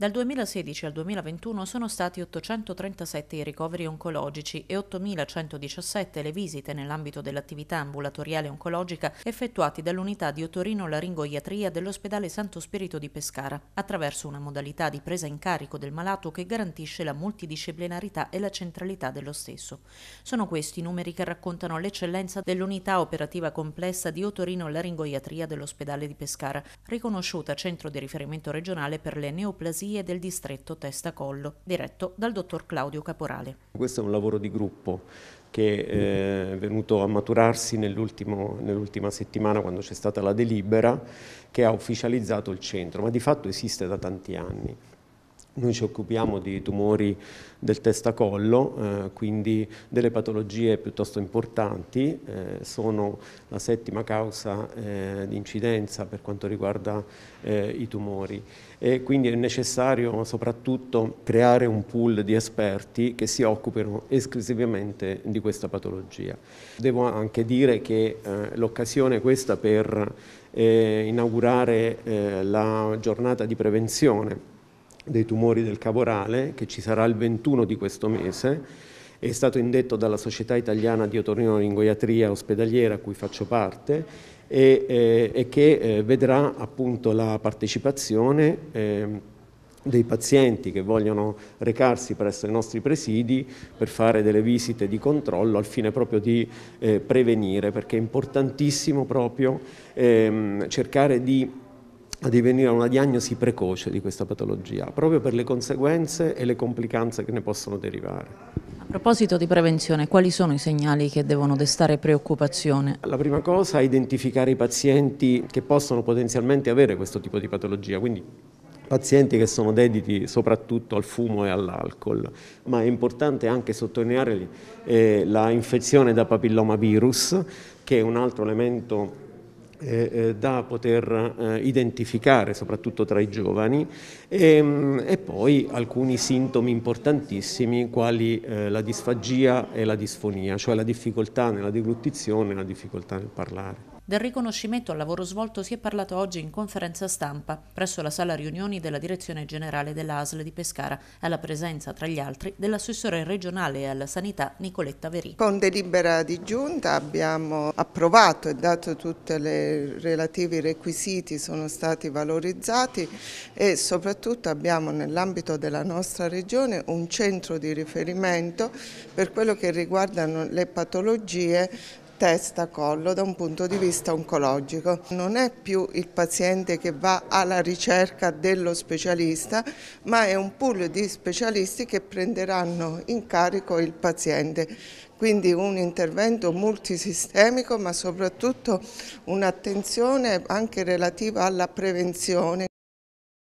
Dal 2016 al 2021 sono stati 837 i ricoveri oncologici e 8.117 le visite nell'ambito dell'attività ambulatoriale oncologica effettuati dall'unità di otorino-laringoiatria dell'ospedale Santo Spirito di Pescara, attraverso una modalità di presa in carico del malato che garantisce la multidisciplinarità e la centralità dello stesso. Sono questi i numeri che raccontano l'eccellenza dell'unità operativa complessa di otorino-laringoiatria dell'ospedale di Pescara, riconosciuta centro di riferimento regionale per le neoplasie Pulizie del distretto Testa Collo, diretto dal dottor Claudio Caporale. Questo è un lavoro di gruppo che eh, è venuto a maturarsi nell'ultima settimana quando c'è stata la delibera che ha ufficializzato il centro, ma di fatto esiste da tanti anni. Noi ci occupiamo di tumori del testacollo, eh, quindi delle patologie piuttosto importanti, eh, sono la settima causa eh, di incidenza per quanto riguarda eh, i tumori e quindi è necessario soprattutto creare un pool di esperti che si occupino esclusivamente di questa patologia. Devo anche dire che eh, l'occasione è questa per eh, inaugurare la giornata di prevenzione dei tumori del cavorale, che ci sarà il 21 di questo mese, è stato indetto dalla Società Italiana di Otorinolaringoiatria Ospedaliera, a cui faccio parte, e, eh, e che eh, vedrà appunto la partecipazione eh, dei pazienti che vogliono recarsi presso i nostri presidi per fare delle visite di controllo al fine proprio di eh, prevenire, perché è importantissimo proprio ehm, cercare di a divenire una diagnosi precoce di questa patologia, proprio per le conseguenze e le complicanze che ne possono derivare. A proposito di prevenzione, quali sono i segnali che devono destare preoccupazione? La prima cosa è identificare i pazienti che possono potenzialmente avere questo tipo di patologia, quindi pazienti che sono dediti soprattutto al fumo e all'alcol, ma è importante anche sottolineare eh, la infezione da papillomavirus, che è un altro elemento eh, eh, da poter eh, identificare soprattutto tra i giovani e, ehm, e poi alcuni sintomi importantissimi quali eh, la disfagia e la disfonia, cioè la difficoltà nella deglutizione e la difficoltà nel parlare. Del riconoscimento al lavoro svolto si è parlato oggi in conferenza stampa presso la sala riunioni della Direzione Generale dell'ASL di Pescara, alla presenza tra gli altri dell'assessore regionale alla sanità Nicoletta Verì. Con delibera di giunta abbiamo approvato e dato tutti i relativi requisiti, sono stati valorizzati e soprattutto abbiamo nell'ambito della nostra regione un centro di riferimento per quello che riguardano le patologie testa-collo da un punto di vista oncologico. Non è più il paziente che va alla ricerca dello specialista, ma è un pool di specialisti che prenderanno in carico il paziente. Quindi un intervento multisistemico ma soprattutto un'attenzione anche relativa alla prevenzione.